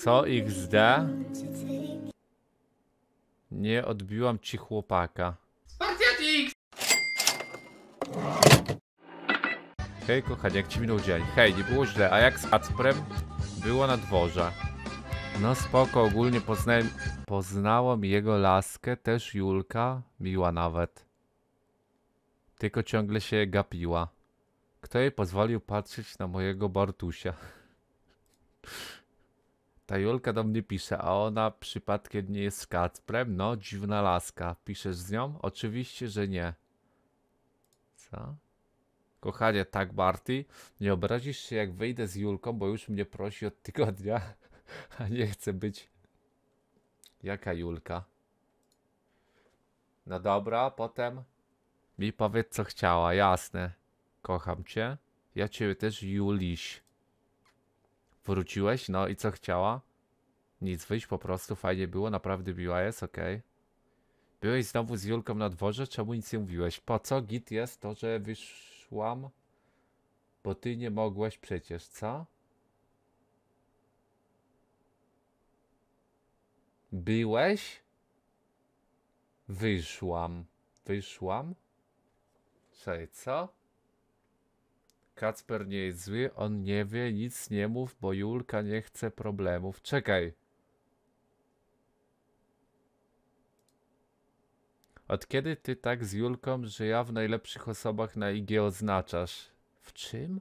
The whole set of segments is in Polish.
Co XD? Nie odbiłam ci chłopaka. Hej kochanie, jak ci minął dzień? Hej, nie było źle, a jak z Acprem? Było na dworze. No spoko, ogólnie poznałem... Poznałam jego laskę, też Julka, miła nawet. Tylko ciągle się gapiła. Kto jej pozwolił patrzeć na mojego Bartusia? Ta Julka do mnie pisze, a ona przypadkiem nie jest z Kacprem? No, dziwna laska. Piszesz z nią? Oczywiście, że nie. Co? Kochanie, tak Barty, nie obrazisz się jak wyjdę z Julką, bo już mnie prosi od tygodnia, a nie chcę być... Jaka Julka? No dobra, potem mi powiedz co chciała, jasne. Kocham cię. Ja ciebie też Juliś. Wróciłeś, no i co chciała? Nic, wyjść po prostu, fajnie było, naprawdę biła jest, okej. Okay. Byłeś znowu z Julką na dworze, czemu nic nie mówiłeś? Po co git jest to, że wyszłam? Bo ty nie mogłeś przecież, co? Byłeś? Wyszłam. Wyszłam? Czekaj, co? Kacper nie jest zły, on nie wie, nic nie mów, bo Julka nie chce problemów. Czekaj. Od kiedy ty tak z Julką, że ja w najlepszych osobach na IG oznaczasz? W czym?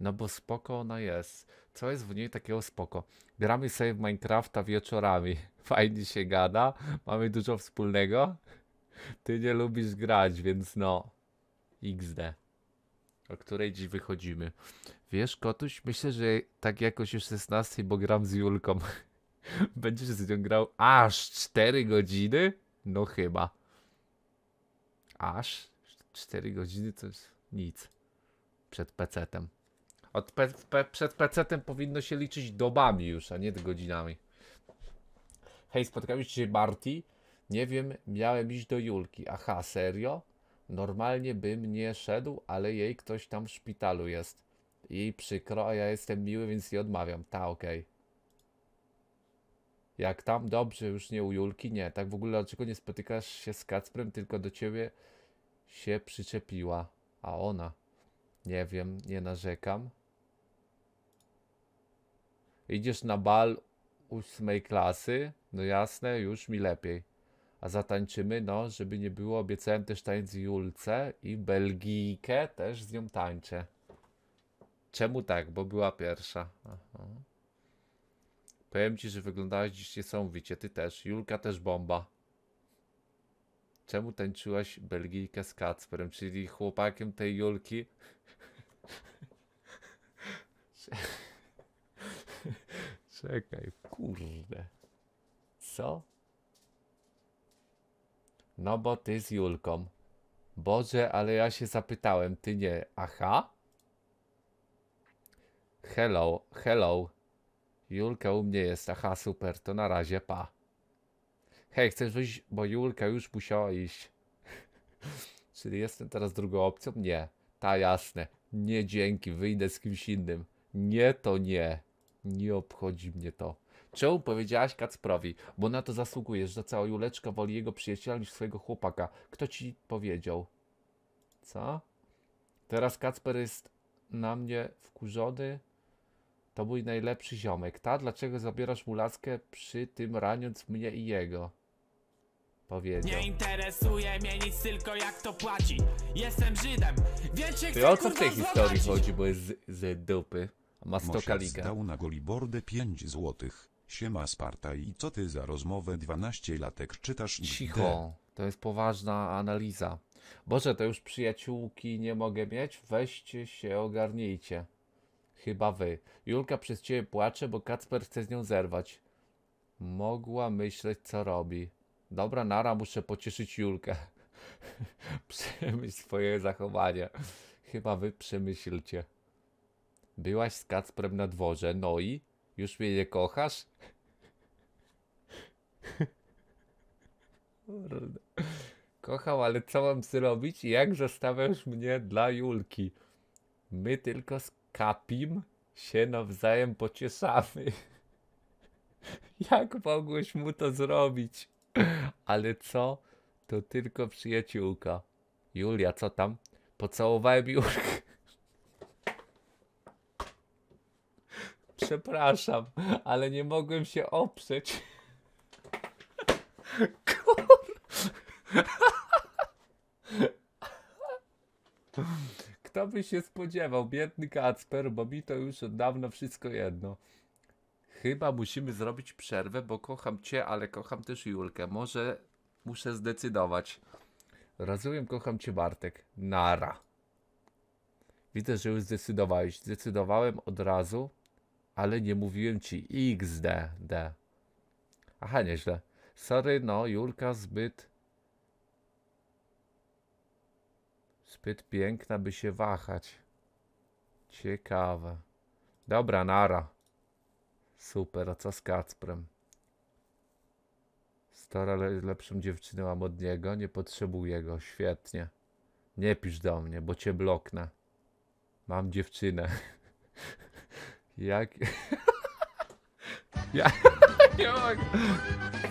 No bo spoko ona jest. Co jest w niej takiego spoko? Gramy sobie w Minecrafta wieczorami. Fajnie się gada, mamy dużo wspólnego. Ty nie lubisz grać, więc no. XD o której dziś wychodzimy. Wiesz, Kotuś, myślę, że tak jakoś już 16, bo gram z Julką. Będziesz z nią grał aż 4 godziny? No chyba. Aż 4 godziny to jest nic. Przed PC-tem. Od pe pe przed PC-tem powinno się liczyć dobami już, a nie godzinami. Hej, spotkaliście się Marty? Nie wiem, miałem iść do Julki. Aha, serio? normalnie bym nie szedł, ale jej ktoś tam w szpitalu jest. Jej przykro, a ja jestem miły, więc jej odmawiam. Ta, okej. Okay. Jak tam dobrze, już nie u Julki, nie. Tak w ogóle, dlaczego nie spotykasz się z Kacprem, tylko do ciebie się przyczepiła, a ona. Nie wiem, nie narzekam. Idziesz na bal ósmej klasy? No jasne, już mi lepiej a zatańczymy, no, żeby nie było, obiecałem też tańc Julce i Belgijkę też z nią tańczę. Czemu tak? Bo była pierwsza. Aha. Powiem ci, że wyglądałaś dziś niesamowicie, ty też. Julka też bomba. Czemu tańczyłaś Belgijkę z Kacperem, czyli chłopakiem tej Julki? Czekaj, kurde. Co? No bo ty z Julką. Boże, ale ja się zapytałem, ty nie. Aha. Hello, hello. Julka u mnie jest, aha, super, to na razie, pa. Hej, chcesz wyjść, bo Julka już musiała iść. Czyli jestem teraz drugą opcją? Nie. Ta jasne. Nie dzięki, wyjdę z kimś innym. Nie to nie. Nie obchodzi mnie to. Czemu powiedziałaś Kacprowi? Bo na to zasługujesz, że cała Juleczka woli jego przyjaciela niż swojego chłopaka. Kto ci powiedział? Co? Teraz Kacper jest na mnie wkurzony. To mój najlepszy ziomek. Ta, dlaczego zabierasz mu laskę przy tym raniąc mnie i jego? Powiedział. Nie interesuje mnie nic, tylko jak to płaci. Jestem Żydem, więc się Ty o co w tej historii chodzi, bo jest z, z dupy. Ma Mosiac stokalikę. dał na golibordę 5 złotych. Siema Sparta i co ty za rozmowę 12 latek czytasz Cicho, to jest poważna analiza. Boże, to już przyjaciółki nie mogę mieć? Weźcie się, ogarnijcie. Chyba wy. Julka przez ciebie płacze, bo Kacper chce z nią zerwać. Mogła myśleć, co robi. Dobra, nara, muszę pocieszyć Julkę. Przemyśl swoje zachowanie. Chyba wy przemyślcie. Byłaś z Kacprem na dworze, no i już mnie nie kochasz? Kochał, ale co mam zrobić? Jak zostawiasz mnie dla Julki? My tylko z Kapim się nawzajem pocieszamy. Jak mogłeś mu to zrobić? Ale co? To tylko przyjaciółka. Julia, co tam? Pocałowałem Julkę. Przepraszam, ale nie mogłem się oprzeć. Kur... Kto by się spodziewał, biedny Kacper, bo mi to już od dawna wszystko jedno. Chyba musimy zrobić przerwę, bo kocham cię, ale kocham też Julkę. Może muszę zdecydować. Rozumiem, kocham cię Bartek. Nara. Widzę, że już zdecydowałeś. Zdecydowałem od razu. Ale nie mówiłem ci XDD. Aha, nieźle. Sorry, no, Julka zbyt... Zbyt piękna, by się wahać. Ciekawe. Dobra, nara. Super, a co z Kacprem? Stara le lepszą dziewczynę mam od niego, nie potrzebuję go, świetnie. Nie pisz do mnie, bo cię bloknę. Mam dziewczynę. Jak... ja... nie mogę...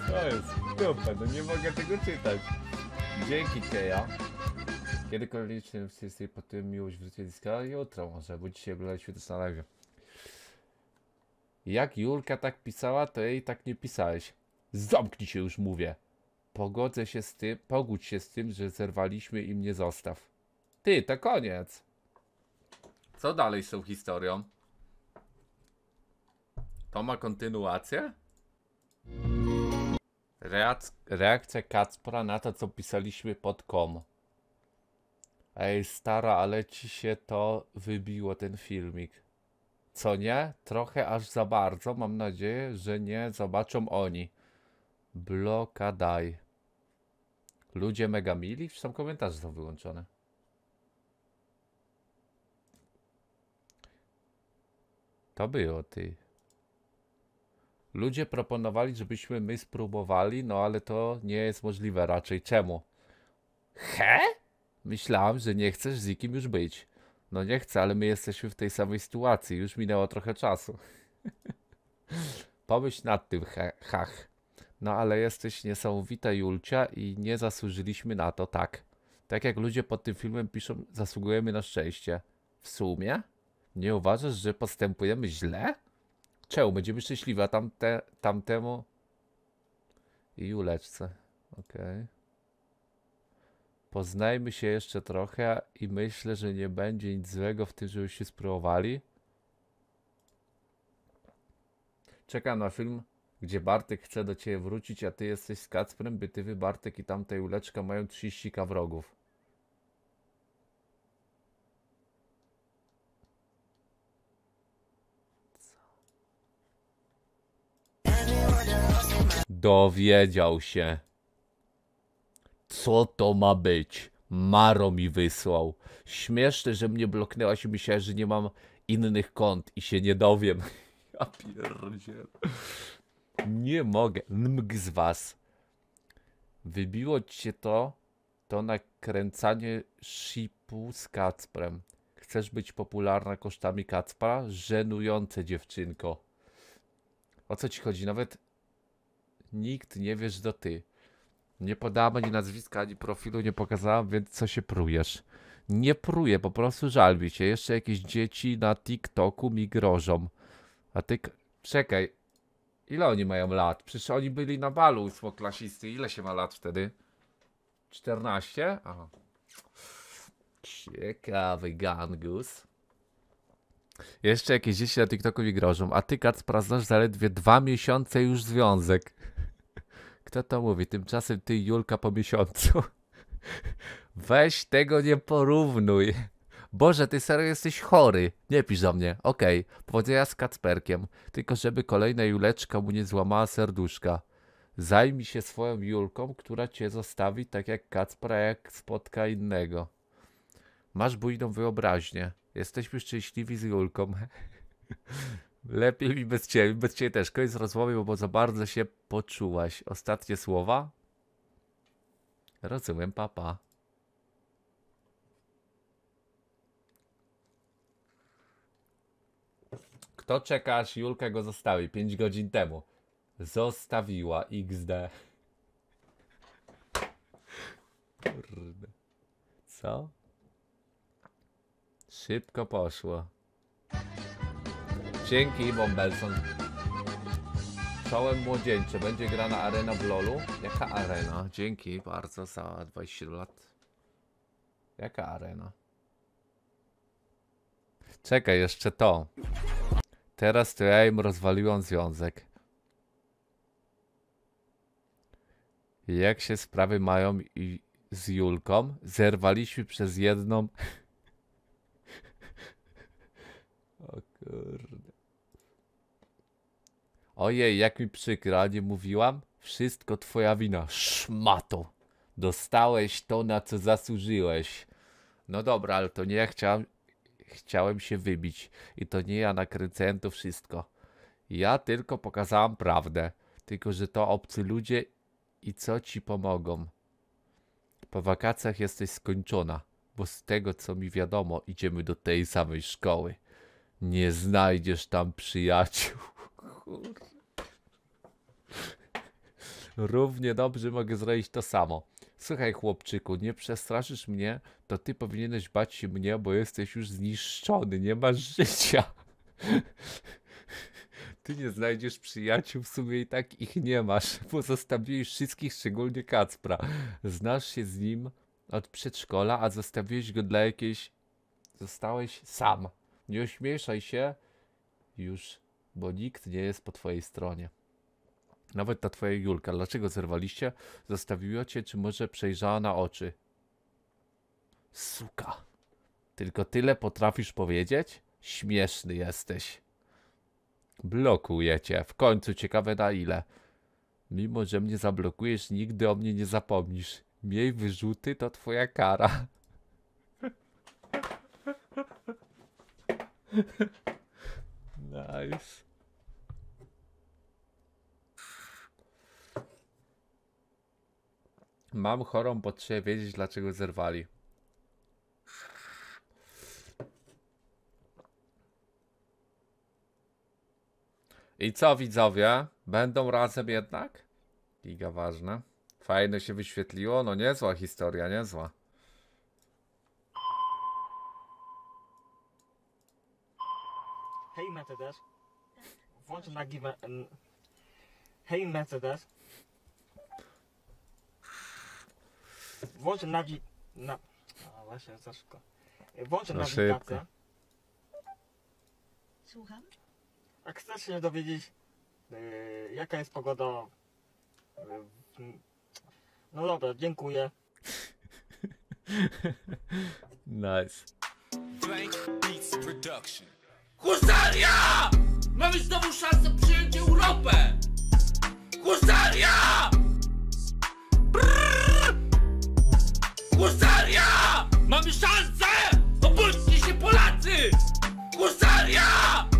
To jest Dupa. no nie mogę tego czytać. Dzięki Keja. Kiedy kolejny wszyscy po tym miłość wróci zyska? Jutro może, bo dzisiaj oglądaliśmy to na live. Jak Julka tak pisała, to jej tak nie pisałeś. Zamknij się już, mówię. Pogodzę się z tym, pogódź się z tym, że zerwaliśmy i mnie zostaw. Ty, to koniec. Co dalej z tą historią? To ma kontynuację? Reakcja Kacpra na to, co pisaliśmy pod kom. Ej, stara, ale ci się to wybiło, ten filmik. Co nie? Trochę aż za bardzo. Mam nadzieję, że nie zobaczą oni. Blokadaj. Ludzie mega mili? sam komentarz. został wyłączone. To było, ty. Ludzie proponowali, żebyśmy my spróbowali, no ale to nie jest możliwe raczej. Czemu? He? Myślałam, że nie chcesz z nikim już być. No nie chcę, ale my jesteśmy w tej samej sytuacji. Już minęło trochę czasu. Pomyśl nad tym, hach. No ale jesteś niesamowita Julcia i nie zasłużyliśmy na to, tak. Tak jak ludzie pod tym filmem piszą, zasługujemy na szczęście. W sumie? Nie uważasz, że postępujemy źle? Czemu? Będziemy szczęśliwi, a tamte, tamtemu i Juleczce. Okej. Okay. Poznajmy się jeszcze trochę i myślę, że nie będzie nic złego w tym, żebyście spróbowali. Czekam na film, gdzie Bartek chce do ciebie wrócić, a ty jesteś z Kacprem, by ty wy Bartek i tamtej Juleczka mają 30 wrogów. Dowiedział się. Co to ma być? Maro mi wysłał. Śmieszne, że mnie bloknęłaś i myślałem, że nie mam innych kont i się nie dowiem. Ja pierdziel. Nie mogę. Mg z was. Wybiło ci się to, to nakręcanie shipu z Kacprem. Chcesz być popularna kosztami Kacpra? Żenujące dziewczynko. O co ci chodzi? Nawet Nikt nie wiesz do ty. Nie podałam ani nazwiska, ani profilu nie pokazałam, więc co się prujesz? Nie pruję, po prostu żal mi się. Jeszcze jakieś dzieci na TikToku mi grożą. A ty... Czekaj. Ile oni mają lat? Przecież oni byli na balu ósmoklasisty. Ile się ma lat wtedy? 14? Aha. Ciekawy gangus. Jeszcze jakieś dzieci na TikToku mi grożą, a ty, Kacpra, znasz zaledwie dwa miesiące już związek. Kto to mówi? Tymczasem ty, Julka, po miesiącu. Weź tego nie porównuj. Boże, ty serio jesteś chory. Nie pisz do mnie. Okej, okay. powodzenia z Kacperkiem. Tylko żeby kolejna Juleczka mu nie złamała serduszka. Zajmij się swoją Julką, która cię zostawi tak jak Kacpra, jak spotka innego. Masz bujną wyobraźnię. Jesteśmy szczęśliwi z Julką. Lepiej mi bez ciebie. Bez ciebie też. Koniec rozmowy, bo za bardzo się poczułaś. Ostatnie słowa? Rozumiem, papa. Kto czeka, aż Julka go zostawi? 5 godzin temu. Zostawiła XD. Kurde. Co? Szybko poszło. Dzięki, Bombelson. Czołem młodzieńcze. Będzie grana arena w LoLu? Jaka arena? Dzięki bardzo za 27 lat. Jaka arena? Czekaj, jeszcze to. Teraz to ja im rozwaliłam związek. Jak się sprawy mają i z Julką? Zerwaliśmy przez jedną... o kur... Ojej, jak mi przykro, nie mówiłam? Wszystko twoja wina, szmato. Dostałeś to, na co zasłużyłeś. No dobra, ale to nie ja chciałem, chciałem się wybić. I to nie ja nakręcałem to wszystko. Ja tylko pokazałam prawdę. Tylko, że to obcy ludzie i co ci pomogą. Po wakacjach jesteś skończona, bo z tego co mi wiadomo, idziemy do tej samej szkoły. Nie znajdziesz tam przyjaciół. Równie dobrze mogę zrobić to samo. Słuchaj, chłopczyku, nie przestraszysz mnie, to ty powinieneś bać się mnie, bo jesteś już zniszczony, nie masz życia. Ty nie znajdziesz przyjaciół, w sumie i tak ich nie masz. Pozostawiłeś wszystkich, szczególnie Kacpra. Znasz się z nim od przedszkola, a zostawiłeś go dla jakiejś... Zostałeś sam. Nie ośmieszaj się już, bo nikt nie jest po twojej stronie. Nawet ta twoja Julka. Dlaczego zerwaliście? Zostawiła cię, czy może przejrzała na oczy? Suka. Tylko tyle potrafisz powiedzieć? Śmieszny jesteś. Blokuję cię. W końcu ciekawe na ile. Mimo, że mnie zablokujesz, nigdy o mnie nie zapomnisz. Miej wyrzuty, to twoja kara. nice. Mam chorą bo trzeba wiedzieć, dlaczego zerwali. I co widzowie? Będą razem jednak? Liga ważna. Fajne się wyświetliło. No niezła historia, niezła. Hej Mecedes. Włącz nagibę... Hej Mecedes. włączę nawi... Na... A właśnie, za szybko. Włącz za nawigację. Słucham? A chcesz się dowiedzieć, yy, jaka jest pogoda... Yy, no dobra, dziękuję. nice. Blank Mamy znowu szansę przyjąć Europę! Husaria! Husaria! Mamy szansę! Obudźcie się Polacy! Husaria!